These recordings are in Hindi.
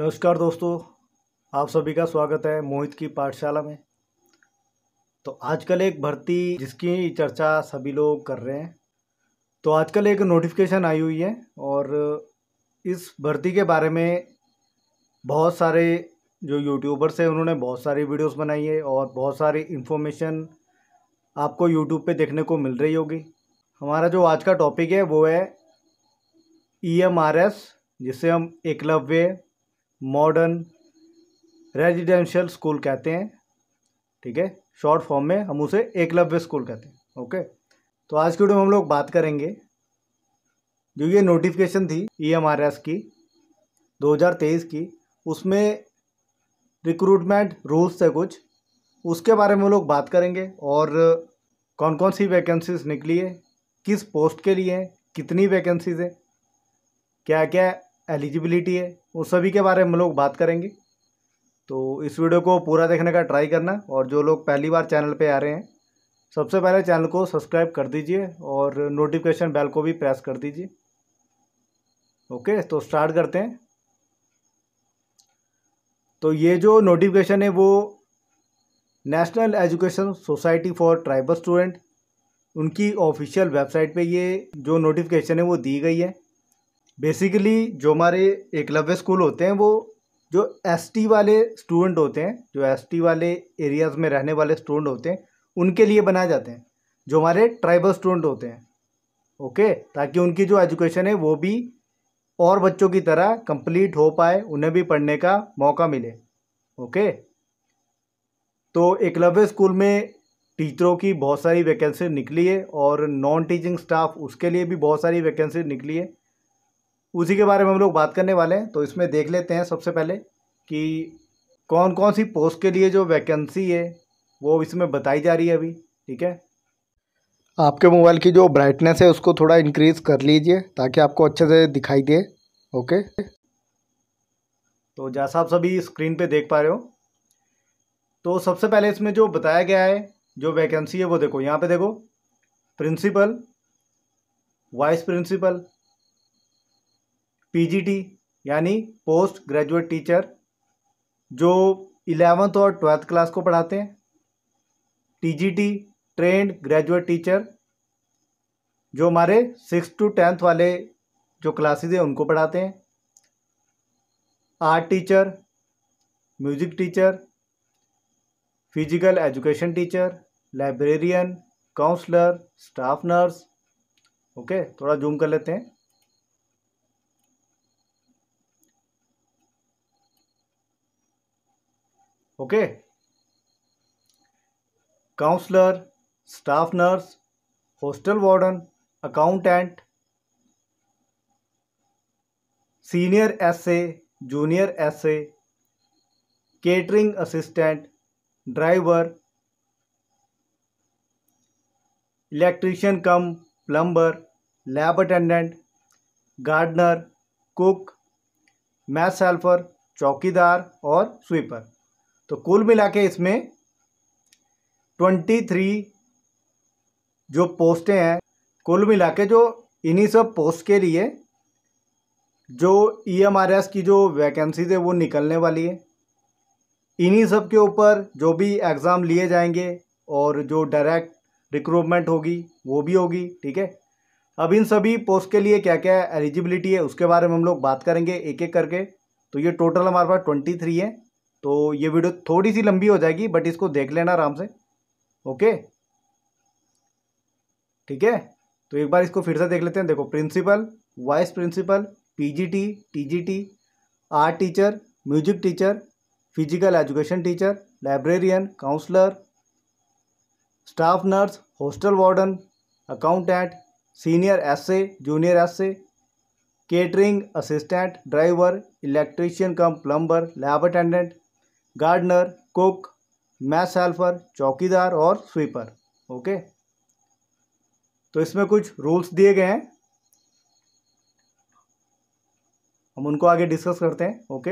नमस्कार दोस्तों आप सभी का स्वागत है मोहित की पाठशाला में तो आजकल एक भर्ती जिसकी चर्चा सभी लोग कर रहे हैं तो आजकल एक नोटिफिकेशन आई हुई है और इस भर्ती के बारे में बहुत सारे जो यूट्यूबर्स हैं उन्होंने बहुत सारी वीडियोस बनाई है और बहुत सारी इन्फॉर्मेशन आपको यूट्यूब पे देखने को मिल रही होगी हमारा जो आज का टॉपिक है वो है ई एम आर एस जिसे हम एकलव्य मॉडर्न रेजिडेंशियल स्कूल कहते हैं ठीक है शॉर्ट फॉर्म में हम उसे एकलव्य स्कूल कहते हैं ओके तो आज की वीडियो में हम लोग बात करेंगे जो ये नोटिफिकेशन थी ई e की 2023 की उसमें रिक्रूटमेंट रूल्स थे कुछ उसके बारे में हम लोग बात करेंगे और कौन कौन सी वैकेंसीज निकली है किस पोस्ट के लिए हैं कितनी वैकेंसीज हैं क्या क्या एलिजिबिलिटी है वो सभी के बारे में हम लोग बात करेंगे तो इस वीडियो को पूरा देखने का ट्राई करना और जो लोग पहली बार चैनल पे आ रहे हैं सबसे पहले चैनल को सब्सक्राइब कर दीजिए और नोटिफिकेशन बेल को भी प्रेस कर दीजिए ओके तो स्टार्ट करते हैं तो ये जो नोटिफिकेशन है वो National Education Society for Tribal Student उनकी ऑफिशियल वेबसाइट पे ये जो नोटिफिकेशन है वो दी गई है बेसिकली जो हमारे एकलव्य स्कूल होते हैं वो जो एसटी वाले स्टूडेंट होते हैं जो एसटी वाले एरियाज़ में रहने वाले स्टूडेंट होते हैं उनके लिए बनाए जाते हैं जो हमारे ट्राइबल स्टूडेंट होते हैं ओके ताकि उनकी जो एजुकेशन है वो भी और बच्चों की तरह कंप्लीट हो पाए उन्हें भी पढ़ने का मौका मिले ओके तो एकलव्य स्कूल में टीचरों की बहुत सारी वैकेंसी निकली है और नॉन टीचिंग स्टाफ उसके लिए भी बहुत सारी वैकेंसी निकली है उसी के बारे में हम लोग बात करने वाले हैं तो इसमें देख लेते हैं सबसे पहले कि कौन कौन सी पोस्ट के लिए जो वैकेंसी है वो इसमें बताई जा रही है अभी ठीक है आपके मोबाइल की जो ब्राइटनेस है उसको थोड़ा इंक्रीज़ कर लीजिए ताकि आपको अच्छे से दिखाई दे ओके तो जैसा आप सभी स्क्रीन पे देख पा रहे हो तो सबसे पहले इसमें जो बताया गया है जो वैकेंसी है वो देखो यहाँ पे देखो प्रिंसिपल वाइस प्रिंसिपल पीजीटी यानी पोस्ट ग्रेजुएट टीचर जो इलेवेंथ और ट्वेल्थ क्लास को पढ़ाते हैं टीजीटी ट्रेंड ग्रेजुएट टीचर जो हमारे सिक्स टू टेंथ वाले जो क्लासेज हैं उनको पढ़ाते हैं art teacher music teacher physical education teacher librarian counsellor staff nurse okay थोड़ा जूम कर लेते हैं okay counsellor staff nurse hostel warden accountant senior SA junior SA catering assistant driver electrician cum plumber lab attendant gardener cook math helper चौकीदार और स्वीपर तो कुल मिला के इसमें ट्वेंटी थ्री जो पोस्टें हैं कुल मिला के जो इन्हीं सब पोस्ट के लिए जो ई एम आर एस की जो वैकेंसीज है वो निकलने वाली है इन्हीं सब के ऊपर जो भी एग्ज़ाम लिए जाएंगे और जो डायरेक्ट रिक्रूटमेंट होगी वो भी होगी ठीक है अब इन सभी पोस्ट के लिए क्या क्या एलिजिबिलिटी है उसके बारे में हम लोग बात करेंगे एक एक करके तो ये टोटल हमारे पास ट्वेंटी थ्री है तो ये वीडियो थोड़ी सी लंबी हो जाएगी बट इसको देख लेना आराम से ओके ठीक है तो एक बार इसको फिर से देख लेते हैं देखो principal vice principal PGT TGT art teacher music teacher physical education teacher librarian counsellor staff nurse hostel warden accountant senior S junior S catering assistant driver electrician cum plumber lab attendant gardener cook mess helper चौकीदार और स्वीपर ओके तो इसमें कुछ रूल्स दिए गए हैं हम उनको आगे डिस्कस करते हैं ओके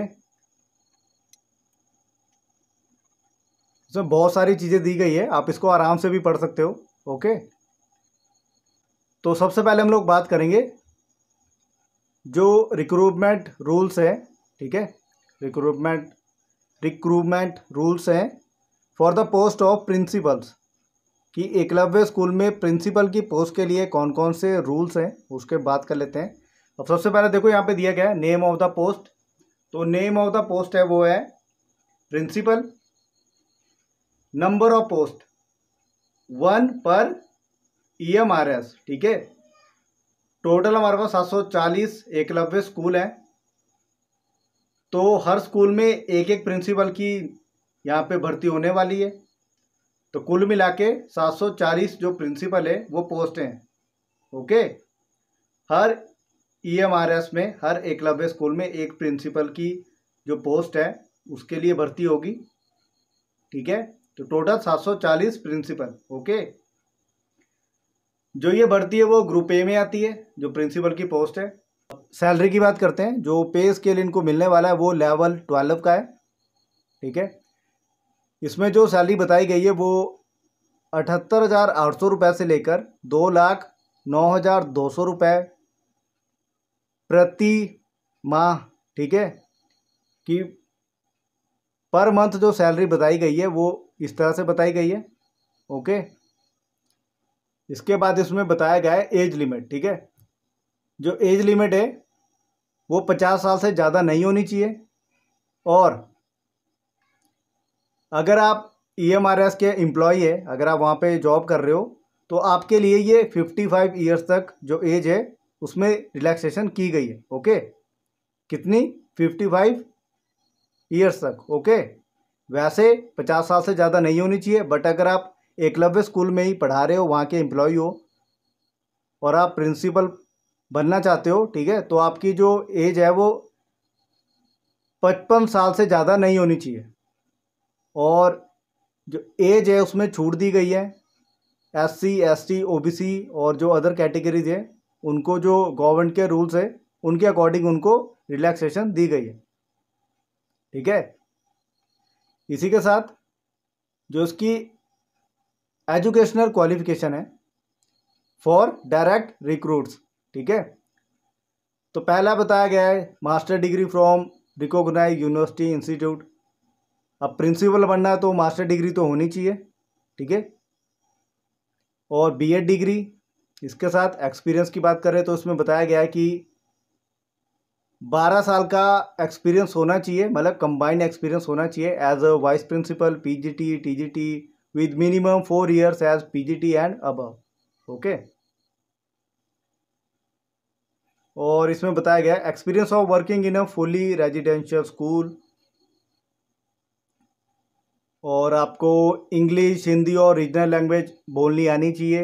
इसमें बहुत सारी चीज़ें दी गई है आप इसको आराम से भी पढ़ सकते हो ओके तो सबसे पहले हम लोग बात करेंगे जो रिक्रूटमेंट रूल्स है ठीक है रिक्रूटमेंट रिक्रूटमेंट रूल्स हैं for the post of principals कि एकलव्य स्कूल में प्रिंसिपल की पोस्ट के लिए कौन कौन से रूल्स हैं उसके बात कर लेते हैं अब सबसे पहले देखो यहाँ पे दिया गया है नेम ऑफ द पोस्ट तो नेम ऑफ द पोस्ट है वो है principal number of post one per E M R S ठीक है टोटल हमारे पास सात सौ चालीस एकलव्य स्कूल हैं तो हर स्कूल में एक एक प्रिंसिपल की यहाँ पे भर्ती होने वाली है तो कुल मिला के सात जो प्रिंसिपल है वो पोस्ट हैं ओके हर ईएमआरएस e में हर एकलव्य स्कूल में एक प्रिंसिपल की जो पोस्ट है उसके लिए भर्ती होगी ठीक है तो टोटल 740 प्रिंसिपल ओके जो ये भर्ती है वो ग्रुप ए में आती है जो प्रिंसिपल की पोस्ट है सैलरी की बात करते हैं जो पे स्केल इनको मिलने वाला है वो लेवल ट्वेल्व का है ठीक है इसमें जो सैलरी बताई गई है वो अठहत्तर हज़ार आठ सौ रुपये से लेकर दो लाख नौ हज़ार दो सौ रुपये प्रति माह ठीक है कि पर मंथ जो सैलरी बताई गई है वो इस तरह से बताई गई है ओके इसके बाद इसमें बताया गया है एज लिमिट ठीक है जो एज लिमिट है वो पचास साल से ज़्यादा नहीं होनी चाहिए और अगर आप ई एम आर एस के एम्प्लॉय है अगर आप वहाँ पे जॉब कर रहे हो तो आपके लिए ये फिफ्टी फाइव ईयर्स तक जो एज है उसमें रिलैक्सेशन की गई है ओके कितनी फिफ्टी फाइव ईयर्स तक ओके वैसे पचास साल से ज़्यादा नहीं होनी चाहिए बट अगर आप एकलव्य स्कूल में ही पढ़ा रहे हो वहाँ के एम्प्लॉय हो और आप प्रिंसिपल बनना चाहते हो ठीक है तो आपकी जो एज है वो पचपन साल से ज़्यादा नहीं होनी चाहिए और जो एज है उसमें छूट दी गई है S C S T O B C और जो अदर कैटेगरीज हैं उनको जो गवर्नमेंट के रूल्स है उनके अकॉर्डिंग उनको रिलैक्सेशन दी गई है ठीक है इसी के साथ जो इसकी एजुकेशनल क्वालिफिकेशन है फॉर डायरेक्ट रिक्रूट्स ठीक है तो पहला बताया गया है master degree from recognise university institute अब प्रिंसिपल बनना है तो मास्टर डिग्री तो होनी चाहिए ठीक है और बीएड डिग्री इसके साथ एक्सपीरियंस की बात करें तो इसमें बताया गया है कि बारह साल का एक्सपीरियंस होना चाहिए मतलब कंबाइंड एक्सपीरियंस होना चाहिए as a vice principal PGT TGT with minimum four years as PGT and अब ओके और इसमें बताया गया experience of working in a fully residential school और आपको इंग्लिश हिंदी और रीजनल लैंग्वेज बोलनी आनी चाहिए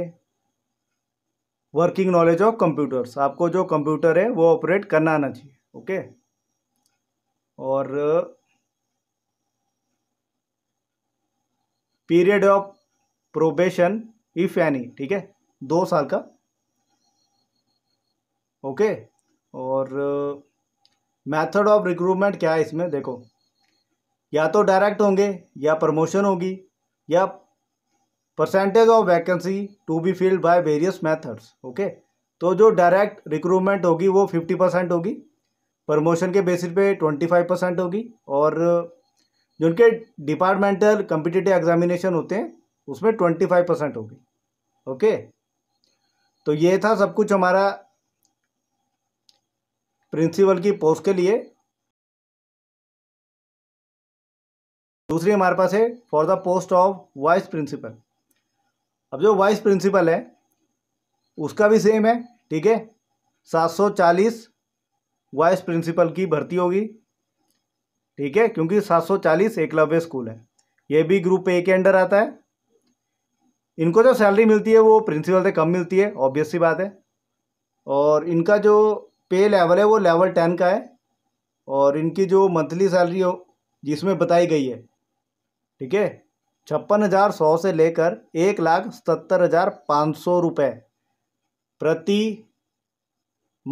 वर्किंग नॉलेज ऑफ कंप्यूटर्स आपको जो कंप्यूटर है वो ऑपरेट करना आना चाहिए ओके और period of probation if any ठीक है दो साल का ओके और मेथड ऑफ रिक्रूटमेंट क्या है इसमें देखो या तो डायरेक्ट होंगे या प्रमोशन होगी या percentage of vacancy to be filled by various methods okay तो जो डायरेक्ट रिक्रूटमेंट होगी वो फिफ्टी परसेंट होगी प्रमोशन के बेसिस पे ट्वेंटी फाइव परसेंट होगी और uh, जो उनके डिपार्टमेंटल कंपिटेटिव एग्जामिनेशन होते हैं उसमें ट्वेंटी फाइव परसेंट होगी ओके तो ये था सब कुछ हमारा प्रिंसिपल की पोस्ट के लिए दूसरी हमारे पास है for the post of vice principal अब जो वाइस प्रिंसिपल है उसका भी सेम है ठीक है 740 वाइस प्रिंसिपल की भर्ती होगी ठीक है क्योंकि 740 एकलव्य स्कूल है ये भी ग्रुप ए के अंडर आता है इनको जो सैलरी मिलती है वो प्रिंसिपल से कम मिलती है ऑब्वियस सी बात है और इनका जो पे लेवल है वो लेवल टेन का है और इनकी जो मंथली सैलरी हो जिसमें बताई गई है ठीक है छप्पन हज़ार सौ से लेकर एक लाख सत्तर हज़ार पाँच सौ रुपये प्रति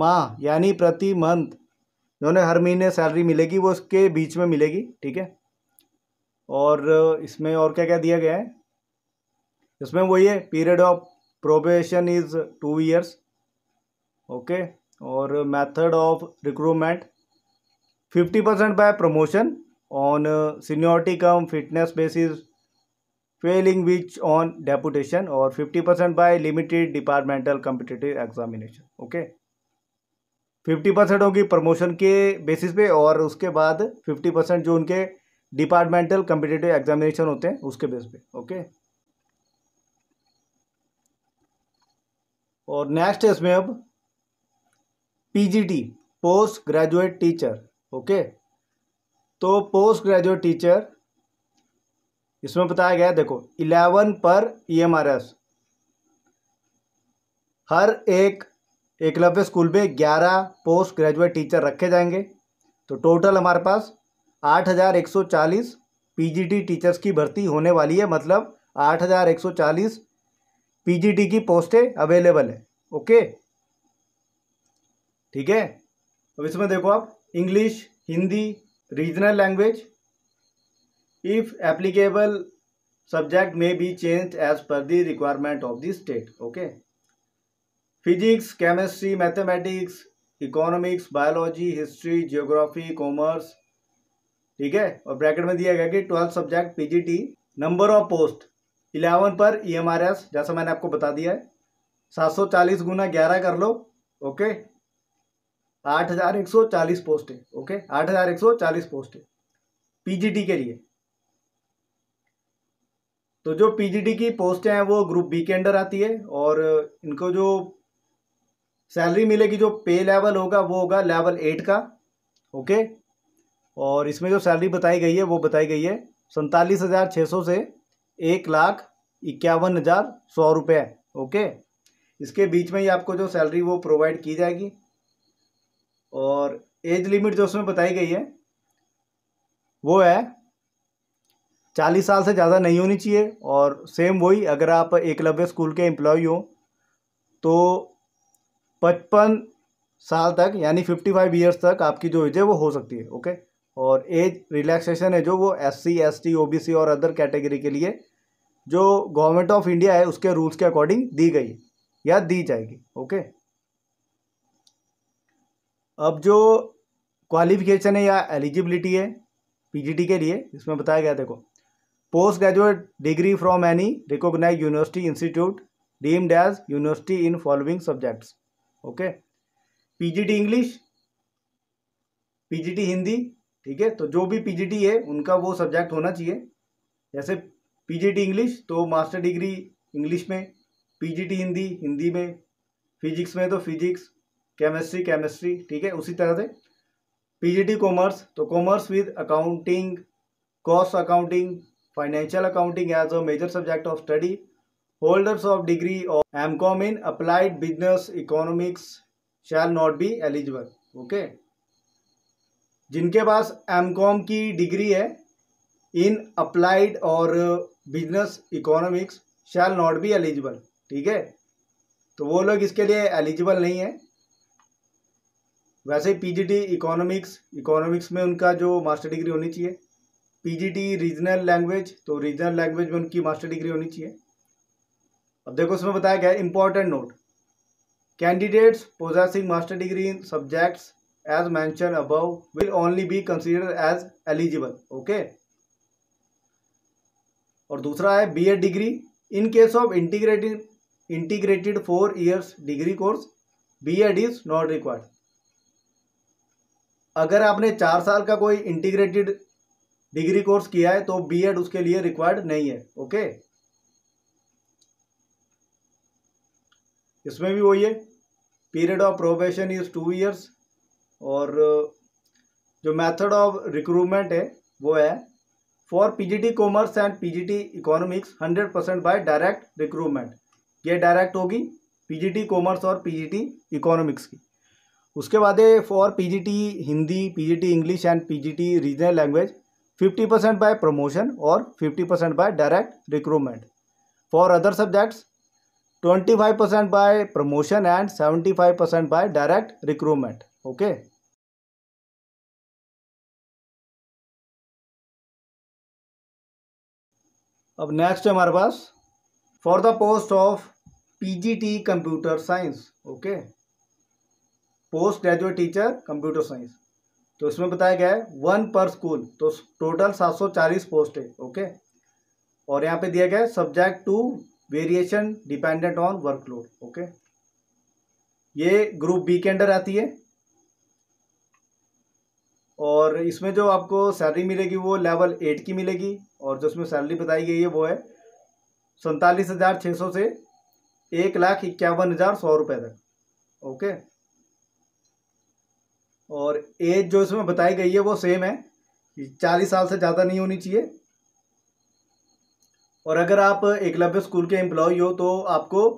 माह यानी प्रति मंथ जिन्होंने हर महीने सैलरी मिलेगी वो उसके बीच में मिलेगी ठीक है और इसमें और क्या क्या दिया गया है इसमें वही है period of probation is two years okay और method of recruitment 50 percent by promotion on seniority cum fitness basis failing which on deputation और 50 percent by limited departmental competitive examination okay fifty percent होगी प्रमोशन के बेसिस पे और उसके बाद फिफ्टी परसेंट जो उनके डिपार्टमेंटल कम्पिटेटिव एग्जामिनेशन होते हैं उसके बेस पे ओके और नेक्स्ट इसमें अब PGT post graduate teacher okay तो पोस्ट ग्रेजुएट टीचर इसमें बताया गया देखो इलेवन पर ईएमआरएस e हर एक एकलव्य स्कूल में ग्यारह पोस्ट ग्रेजुएट टीचर रखे जाएंगे तो टोटल हमारे पास आठ हज़ार एक सौ चालीस पीजीटी टीचर्स की भर्ती होने वाली है मतलब आठ हज़ार एक सौ चालीस पीजीटी की पोस्टें अवेलेबल है ओके ठीक है अब इसमें देखो आप English Hindi regional language if applicable subject में be change as per the requirement of the state okay physics chemistry mathematics economics biology history geography commerce ठीक है और ब्रैकेट में दिया गया कि twelfth subject PGT number of post eleven per EMRS e जैसा मैंने आपको बता दिया है सात सौ चालीस गुना ग्यारह कर लो ओके आठ हज़ार एक सौ चालीस पोस्ट है ओके आठ हज़ार एक सौ चालीस पोस्ट है पीजीटी के लिए तो जो पीजीटी की पोस्टें हैं वो ग्रुप बी के अंडर आती है और इनको जो सैलरी मिलेगी जो पे लेवल होगा वो होगा लेवल एट का ओके और इसमें जो सैलरी बताई गई है वो बताई गई है सैतालीस हज़ार छः सौ से एक लाख इक्यावन हज़ार सौ रुपये ओके इसके बीच में ही आपको जो सैलरी वो प्रोवाइड की जाएगी और एज लिमिट जो उसमें बताई गई है वो है चालीस साल से ज़्यादा नहीं होनी चाहिए और सेम वही अगर आप एकलव्य स्कूल के एम्प्लॉय हो तो पचपन साल तक यानी फिफ्टी फाइव ईयर्स तक आपकी जो एज है वो हो सकती है ओके और एज रिलैक्सेशन है जो वो S C S T O B C और अदर कैटेगरी के लिए जो गवर्नमेंट ऑफ इंडिया है उसके रूल्स के अकॉर्डिंग दी गई या दी जाएगी ओके अब जो क्वालिफिकेशन है या एलिजिबिलिटी है पीजीटी के लिए इसमें बताया गया देखो post graduate degree from any recognise university institute deemed as university in following subjects okay PGT English PGT Hindi ठीक है तो जो भी पीजीटी है उनका वो सब्जेक्ट होना चाहिए जैसे पीजीटी इंग्लिश तो मास्टर डिग्री इंग्लिश में पीजीटी हिंदी हिंदी में फिजिक्स में तो फिजिक्स केमिस्ट्री केमिस्ट्री ठीक है उसी तरह से पीजीटी कॉमर्स तो commerce with accounting cost accounting financial accounting as a major subject of study holders of degree और M Com in applied business economics shall not be eligible okay जिनके पास एम कॉम की डिग्री है इन अप्लाइड और business economics shall not be eligible ठीक है तो वो लोग इसके लिए एलिजिबल नहीं है वैसे ही पीजीटी इकोनॉमिक्स इकोनॉमिक्स में उनका जो मास्टर डिग्री होनी चाहिए पीजीटी रीजनल लैंग्वेज तो रीजनल लैंग्वेज में उनकी मास्टर डिग्री होनी चाहिए अब देखो उसमें बताया गया important note candidates possessing master degree in subjects as mention above will only be consider as eligible okay और दूसरा है B Ed degree in case of integrated integrated four years degree course B Ed is not required अगर आपने चार साल का कोई इंटीग्रेटेड डिग्री कोर्स किया है तो बीएड उसके लिए रिक्वायर्ड नहीं है ओके इसमें भी वही है period of probation is two years और जो मेथड ऑफ रिक्रूटमेंट है वो है for PGT commerce and PGT economics hundred percent by direct recruitment ये डायरेक्ट होगी पीजीटी कॉमर्स और पीजीटी इकोनॉमिक्स की उसके बाद है for PGT Hindi PGT English and PGT regional language 50 percent by promotion और 50 percent by direct recruitment for other subjects 25 percent by promotion and 75 percent by direct recruitment okay अब नेक्स्ट है हमारे पास for the post of PGT computer science okay post graduate teacher computer science तो इसमें बताया गया है वन पर स्कूल तो टोटल सात सौ चालीस पोस्ट है ओके और यहाँ पे दिया गया है subject to variation dependent on workload okay ये ग्रुप बी के अंडर आती है और इसमें जो आपको सैलरी मिलेगी वो लेवल एट की मिलेगी और जो इसमें सैलरी बताई गई है वो है सैंतालीस हज़ार छः सौ से एक लाख इक्यावन हज़ार सौ रुपये तक ओके और एज जो इसमें बताई गई है वो सेम है चालीस साल से ज़्यादा नहीं होनी चाहिए और अगर आप एकलव्य स्कूल के एम्प्लॉय हो तो आपको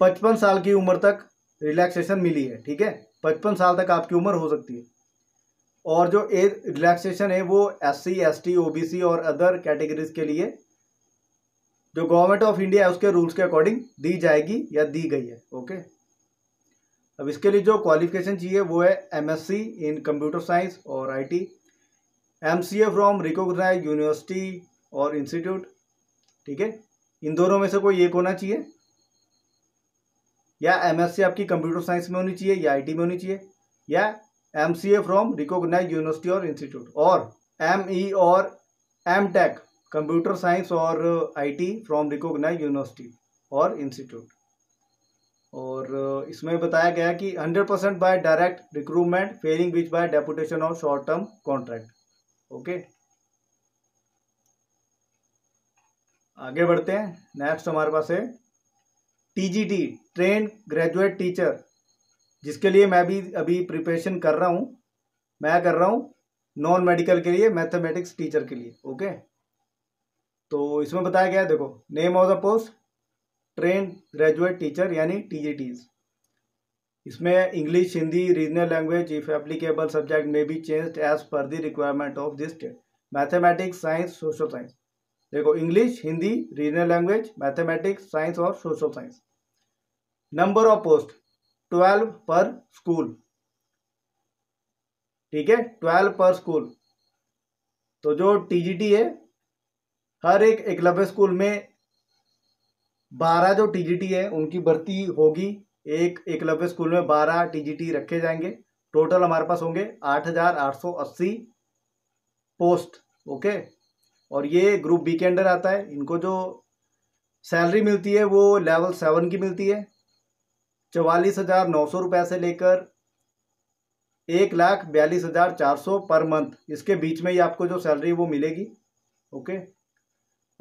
पचपन साल की उम्र तक रिलैक्सेशन मिली है ठीक है पचपन साल तक आपकी उम्र हो सकती है और जो एज रिलैक्सेशन है वो S C S T O B C और अदर कैटेगरीज के लिए जो गवर्नमेंट ऑफ इंडिया है उसके रूल्स के अकॉर्डिंग दी जाएगी या दी गई है ओके अब इसके लिए जो क्वालिफिकेशन चाहिए वो है एमएससी इन कंप्यूटर साइंस और IT MCA from recognise university और इंस्टीट्यूट ठीक है इन दोनों में से कोई एक होना चाहिए या एमएससी आपकी कंप्यूटर साइंस में होनी चाहिए या आईटी में होनी चाहिए या एमसीए फ्रॉम रिकोगनाइज यूनिवर्सिटी और इंस्टीट्यूट और ई e और टेक कंप्यूटर साइंस और टी फ्रॉम रिकोगनाइज यूनिवर्सिटी और इंस्टीट्यूट और इसमें बताया गया है कि 100 percent by direct recruitment failing which by deputation of short term contract okay आगे बढ़ते हैं नेक्स्ट हमारे पास है टीजीटी ट्रेन ग्रेजुएट टीचर जिसके लिए मैं भी अभी प्रिपरेशन कर रहा हूं मैं कर रहा हूं नॉन मेडिकल के लिए मैथमेटिक्स टीचर के लिए ओके तो इसमें बताया गया है देखो name of the post trained graduate teacher यानी टीजीटीज इसमें English Hindi regional language if applicable subject में be change as per the requirement of this state mathematics science social science देखो English Hindi regional language mathematics science और social science number of post twelve per school ठीक है ट्वेल्व पर स्कूल तो जो टी है हर एक एकलव्य स्कूल में बारह जो टीजीटी है उनकी भर्ती होगी एक एकलव्य स्कूल में बारह टीजीटी रखे जाएंगे टोटल हमारे पास होंगे आठ हजार आठ सौ अस्सी पोस्ट ओके और ये ग्रुप बी के अंडर आता है इनको जो सैलरी मिलती है वो लेवल सेवन की मिलती है चवालीस हज़ार नौ सौ रुपये से लेकर एक लाख बयालीस हज़ार चार सौ पर मंथ इसके बीच में ही आपको जो सैलरी वो मिलेगी ओके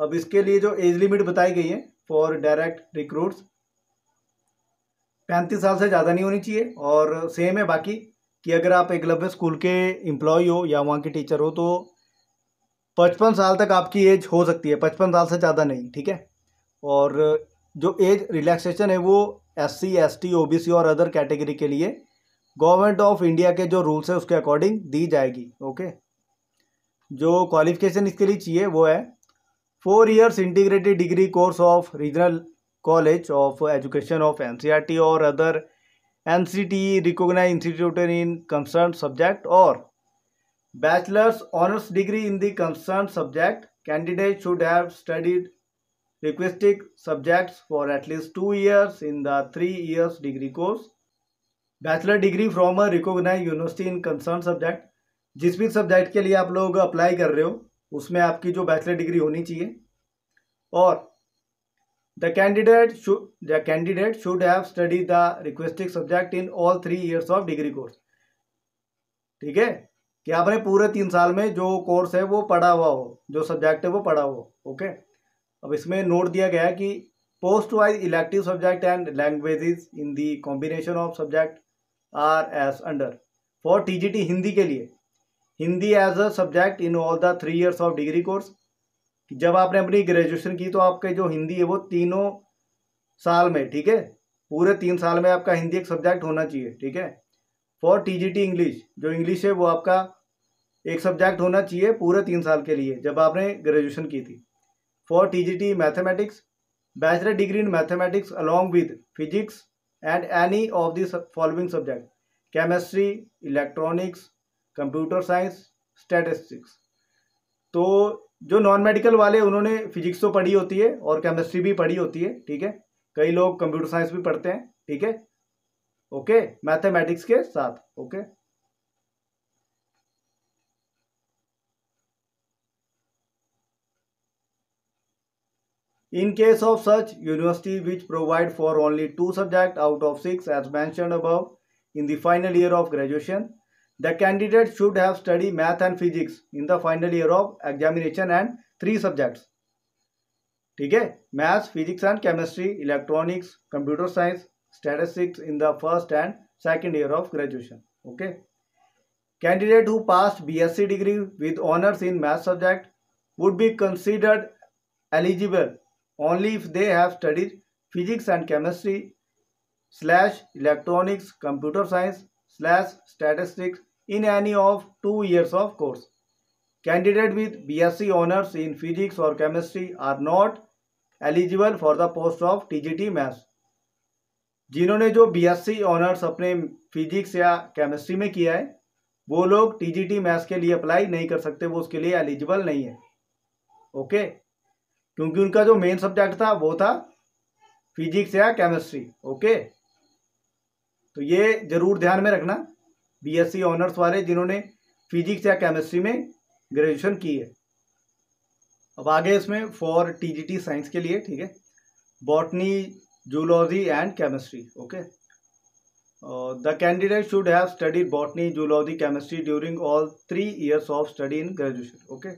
अब इसके लिए जो एज लिमिट बताई गई है फॉर डायरेक्ट रिक्रूट्स पैंतीस साल से ज़्यादा नहीं होनी चाहिए और सेम है बाकी कि अगर आप एक लव्य स्कूल के एम्प्लॉय हो या वहाँ के टीचर हो तो पचपन साल तक आपकी एज हो सकती है पचपन साल से ज़्यादा नहीं ठीक है और जो एज रिलैक्सेशन है वो S C S T O B C और अदर कैटेगरी के लिए गवर्नमेंट ऑफ इंडिया के जो रूल्स है उसके अकॉर्डिंग दी जाएगी ओके जो क्वालिफिकेशन इसके लिए चाहिए वो है four years integrated degree course of regional college of education of N और other N C T recognise institute in concern subject और bachelor's honours degree in the concern subject candidate should have studied requisite subject for at least two years in the three years degree course bachelor degree from a recognise university in concern subject जिस भी सब्जेक्ट के लिए आप लोग अप्लाई कर रहे हो उसमें आपकी जो बैचलर डिग्री होनी चाहिए और the candidate the candidate should have study the requesting subject in all three years of degree course ठीक है कि आपने पूरे तीन साल में जो कोर्स है वो पढ़ा हुआ हो जो सब्जेक्ट है वो पढ़ा हो ओके अब इसमें नोट दिया गया है कि post wise elective subject and languages in the combination of subject are as under for TGT Hindi के लिए Hindi as a subject in all the three years of degree course जब आपने अपनी ग्रेजुएशन की तो आपके जो हिंदी है वो तीनों साल में ठीक है पूरे तीन साल में आपका हिंदी एक सब्जेक्ट होना चाहिए ठीक है for T G T English जो इंग्लिश है वो आपका एक सब्जेक्ट होना चाहिए पूरे तीन साल के लिए जब आपने ग्रेजुएशन की थी for T G T mathematics bachelor degree in mathematics along with physics and any of this following subject chemistry electronics computer science statistics तो जो नॉन मेडिकल वाले उन्होंने फिजिक्स तो पढ़ी होती है और केमिस्ट्री भी पढ़ी होती है ठीक है कई लोग कंप्यूटर साइंस भी पढ़ते हैं ठीक है ओके मैथमेटिक्स के साथ okay in case of such university which provide for only two subject out of six as मैं above in final year of graduation The candidate should have studied math and physics in the final year of examination and three subjects. ठीक है maths physics and chemistry electronics computer science statistics in the first and second year of graduation okay candidate who pass BSc degree with honours in math subject would be considered eligible only if they have studied physics and chemistry slash electronics computer science slash statistics in any of two years of course. Candidate with BSc honors in physics or chemistry are not eligible for the post of TGT maths. जिन्होंने जो बीएससी ऑनर्स अपने फिजिक्स या केमिस्ट्री में किया है वो लोग टीजीटी मैथ्स के लिए अप्लाई नहीं कर सकते वो उसके लिए एलिजिबल नहीं है ओके क्योंकि उनका जो मेन सब्जेक्ट था वो था फिजिक्स या केमिस्ट्री ओके तो ये ज़रूर ध्यान में रखना बीएससी ऑनर्स e वाले जिन्होंने फिजिक्स या केमिस्ट्री में ग्रेजुएशन की है अब आगे इसमें फॉर टीजीटी साइंस के लिए ठीक है botany zoology and chemistry okay the candidate should have study botany zoology chemistry during all three years of study in graduation okay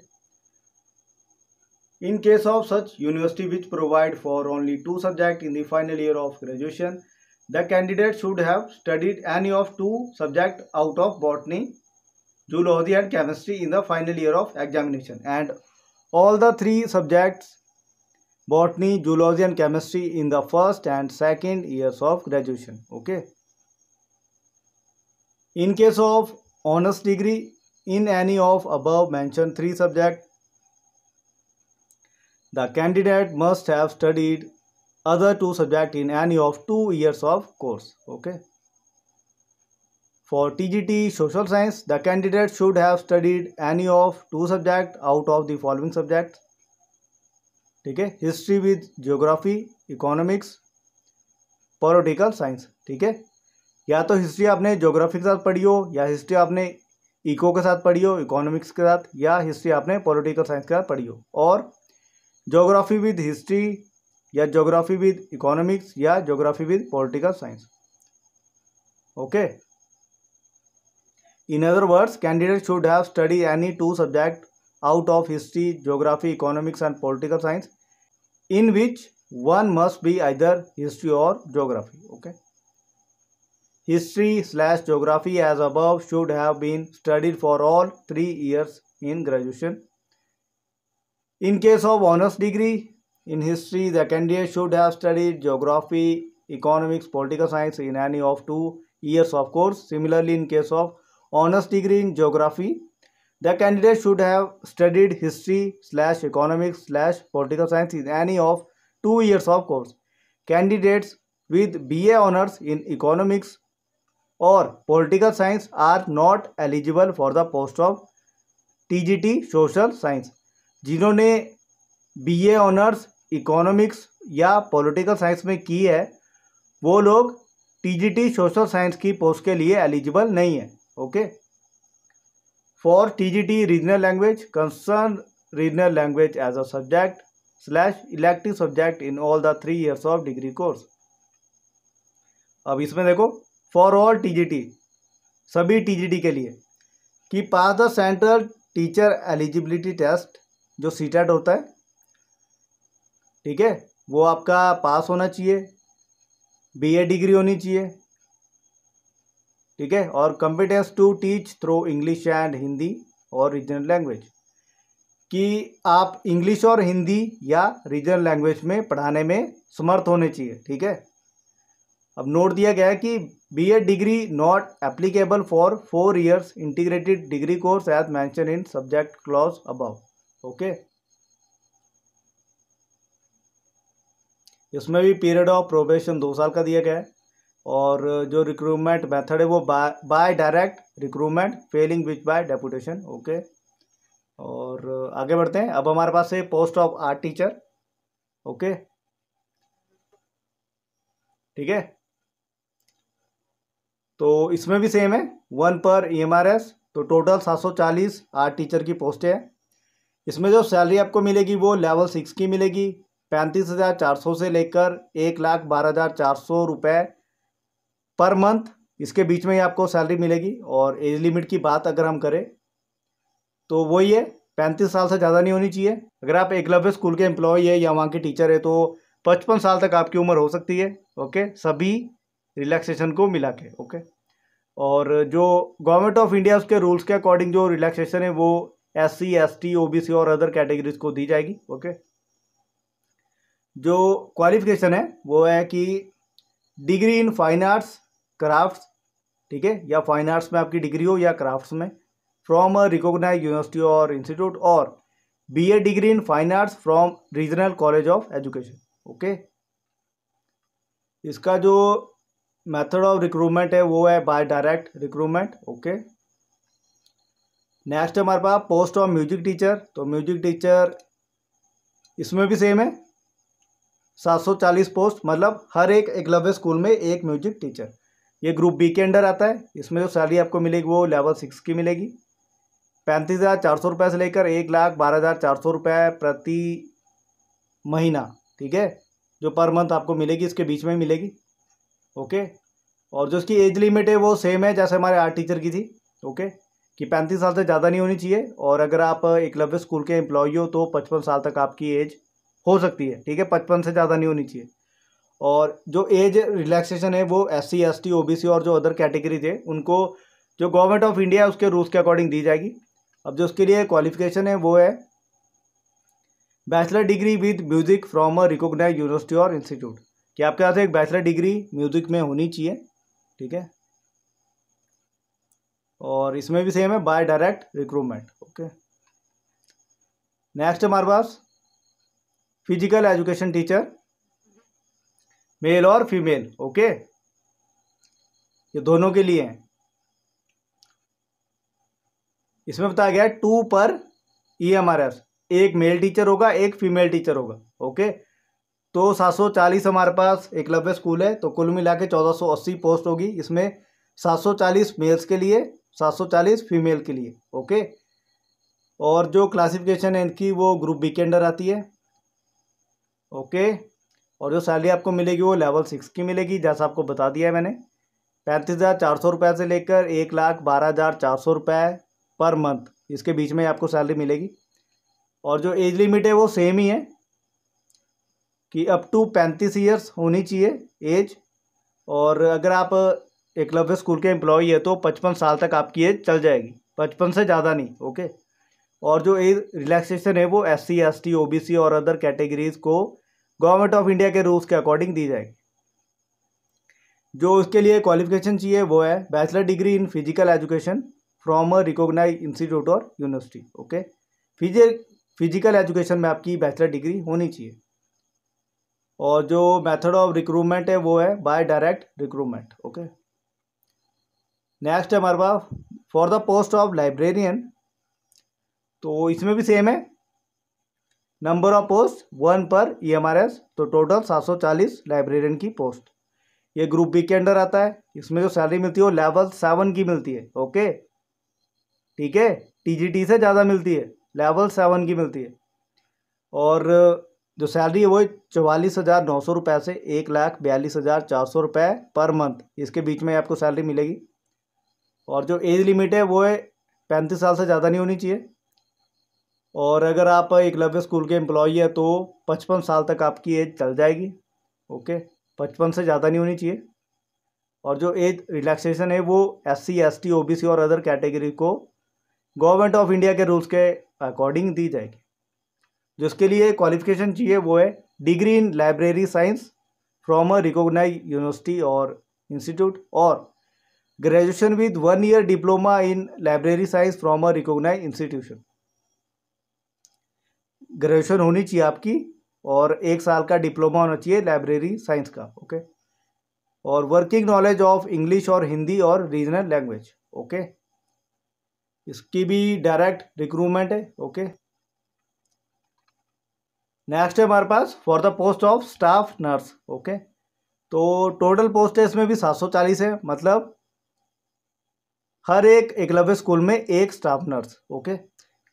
in case of such university which provide for only two subject in the final year of graduation The candidate should have studied any of two subjects out of botany, zoology and chemistry in the final year of examination. And all the three subjects, botany, zoology and chemistry in the first and second years of graduation. Okay. In case of honors degree in any of above mentioned three subjects, the candidate must have studied other two subject in any of two years of course okay for TGT social science the candidate should have studied any of two subject out of the following subject ठीक है history with geography economics political science ठीक है या तो हिस्ट्री आपने ज्योग्राफी के साथ पढ़ी हो या हिस्ट्री आपने इको के साथ पढ़ी हो इकोनॉमिक्स के साथ या हिस्ट्री आपने पॉलिटिकल साइंस के साथ पढ़ी हो और ज्योग्राफी विद हिस्ट्री या जोग्राफी विद इकोनॉमिक्स या geography with political science okay in other words candidates should have studied any two subjects out of history geography economics and political science in which one must be either history or geography okay history slash geography as above should have been studied for all three years in graduation in case of honors degree in history, the candidate should have studied geography, economics, political science in any of two years of course. Similarly, in case of honors degree in geography, the candidate should have studied history slash economics slash political science in any of two years of course. Candidates with BA honors in economics or political science are not eligible for the post of TGT social science. जिन्होंने बीए ऑनर्स इकोनॉमिक्स या पॉलिटिकल साइंस में की है वो लोग टीजीटी सोशल साइंस की पोस्ट के लिए एलिजिबल नहीं है okay for TGT regional language concern regional language as a subject slash elective subject in all the three years of degree course अब इसमें देखो फॉर ऑल टीजीटी सभी टीजीटी के लिए कि pass the central teacher eligibility test जो सीटेट होता है ठीक है वो आपका पास होना चाहिए बीए डिग्री होनी चाहिए ठीक है और competence to teach through English and Hindi और रीजनल लैंग्वेज कि आप इंग्लिश और हिंदी या रीजनल लैंग्वेज में पढ़ाने में समर्थ होने चाहिए ठीक है अब नोट दिया गया है कि B Ed degree not applicable for four years integrated degree course as mention in subject clause above okay इसमें भी पीरियड ऑफ प्रोबेशन दो साल का दिया गया है और जो रिक्रूटमेंट मेथड है वो by direct recruitment failing which by deputation okay और आगे बढ़ते हैं अब हमारे पास है post of art teacher okay ठीक है तो इसमें भी सेम है one per E M R S तो टोटल सात सौ चालीस आर्ट टीचर की पोस्ट है इसमें जो सैलरी आपको मिलेगी वो लेवल सिक्स की मिलेगी पैंतीस हज़ार चार सौ से लेकर एक लाख बारह हज़ार चार सौ रुपये पर मंथ इसके बीच में ही आपको सैलरी मिलेगी और एज लिमिट की बात अगर हम करें तो वही है पैंतीस साल से ज़्यादा नहीं होनी चाहिए अगर आप एकलव्य स्कूल के एम्प्लॉय है या वहाँ के टीचर है तो पचपन साल तक आपकी उम्र हो सकती है ओके सभी रिलैक्सेशन को मिला के ओके और जो गवर्नमेंट ऑफ इंडिया उसके रूल्स के अकॉर्डिंग जो रिलैक्सेशन है वो S C S T O B C और अदर कैटेगरीज को दी जाएगी ओके जो क्वालिफिकेशन है वो है कि degree in fine arts crafts ठीक है या फाइन आर्ट्स में आपकी डिग्री हो या क्राफ्ट्स में फ्रॉम अ रिकोगनाइज यूनिवर्सिटी और इंस्टीट्यूट और B A degree in fine arts from regional college of education okay इसका जो मेथड ऑफ रिक्रूटमेंट है वो है by direct recruitment okay next हमारे पास पोस्ट ऑफ म्यूजिक टीचर तो म्यूजिक टीचर इसमें भी सेम है 740 पोस्ट मतलब हर एक एकलव्य स्कूल में एक म्यूजिक टीचर ये ग्रुप बी के अंडर आता है इसमें जो सैलरी आपको मिलेगी वो लेवल सिक्स की मिलेगी पैंतीस हज़ार चार सौ रुपये से लेकर एक लाख बारह हज़ार चार सौ रुपये प्रति महीना ठीक है जो पर मंथ आपको मिलेगी इसके बीच में ही मिलेगी ओके और जो इसकी एज लिमिट है वो सेम है जैसे हमारे आर्ट टीचर की थी ओके कि पैंतीस साल से ज़्यादा नहीं होनी चाहिए और अगर आप एकलव्य स्कूल के एम्प्लॉय हो तो पचपन साल तक आपकी एज हो सकती है ठीक है पचपन से ज़्यादा नहीं होनी चाहिए और जो एज रिलैक्सेशन है वो S C S T O B C और जो अदर कैटेगरीज है उनको जो गवर्नमेंट ऑफ इंडिया है उसके रूल्स के अकॉर्डिंग दी जाएगी अब जो उसके लिए क्वालिफिकेशन है वो है bachelor degree with music from a recognise university और इंस्टीट्यूट कि आपके पास एक बैचलर डिग्री म्यूज़िक में होनी चाहिए ठीक है और इसमें भी सेम है by direct recruitment okay next हमारे पास फिजिकल एजुकेशन टीचर मेल और फीमेल ओके ये दोनों के लिए हैं इसमें बताया गया है two per E M R S एक मेल टीचर होगा एक फीमेल टीचर होगा ओके तो 740 हमारे पास एकलव्य स्कूल है तो कुल मिला के चौदह पोस्ट होगी इसमें 740 मेल्स के लिए 740 फीमेल के लिए ओके और जो क्लासिफिकेशन है इनकी वो ग्रुप बी के अंडर आती है ओके और जो सैलरी आपको मिलेगी वो लेवल सिक्स की मिलेगी जैसा आपको बता दिया है मैंने पैंतीस हज़ार चार सौ रुपये से लेकर एक लाख बारह हज़ार चार सौ रुपये पर मंथ इसके बीच में आपको सैलरी मिलेगी और जो एज लिमिट है वो सेम ही है कि अप टू पैंतीस ईयर्स होनी चाहिए एज और अगर आप एकलव्य स्कूल के एम्प्लॉई है तो पचपन साल तक आपकी एज चल जाएगी पचपन से ज़्यादा नहीं ओके और जो एज रिलैक्सेशन है वो S C S T O B C और अदर कैटेगरीज़ को गवर्नमेंट ऑफ इंडिया के रूल्स के अकॉर्डिंग दी जाएगी जो उसके लिए क्वालिफिकेशन चाहिए वो है bachelor degree in physical education from a recognise institute और यूनिवर्सिटी ओके फिजिकल एजुकेशन में आपकी बैचलर डिग्री होनी चाहिए और जो मेथड ऑफ रिक्रूटमेंट है वो है by direct recruitment okay next है हमारे पास for the post of librarian तो इसमें भी सेम है number of post one per EMRS e तो टोटल सात सौ चालीस लाइब्रेरियन की पोस्ट ये ग्रुप बी के अंडर आता है इसमें जो सैलरी मिलती है वो लेवल सेवन की मिलती है ओके ठीक है टीजीटी से ज़्यादा मिलती है लेवल सेवन की मिलती है और जो सैलरी है वो चवालीस हज़ार नौ सौ रुपये से एक लाख बयालीस हज़ार चार सौ रुपये पर मंथ इसके बीच में आपको सैलरी मिलेगी और जो एज लिमिट है वो है पैंतीस साल से ज़्यादा नहीं होनी चाहिए और अगर आप एकलव्य स्कूल के एम्प्लॉई है तो पचपन साल तक आपकी एज चल जाएगी ओके पचपन से ज़्यादा नहीं होनी चाहिए और जो एज रिलैक्सेशन है वो S C S T O B C और अदर कैटेगरी को गवर्नमेंट ऑफ इंडिया के रूल्स के अकॉर्डिंग दी जाएगी जिसके लिए क्वालिफिकेशन चाहिए वो है degree in library science from a recognise university और इंस्टीट्यूट और graduation with one year diploma in library science from a recognise institution graduation होनी चाहिए आपकी और एक साल का डिप्लोमा होना चाहिए लाइब्रेरी साइंस का ओके और वर्किंग नॉलेज ऑफ इंग्लिश और हिंदी और रीजनल लैंग्वेज ओके इसकी भी डायरेक्ट रिक्रूटमेंट है ओके नेक्स्ट है हमारे पास for the post of staff nurse okay तो टोटल पोस्ट है इसमें भी 740 है मतलब हर एक एकलव्य स्कूल में एक स्टाफ नर्स ओके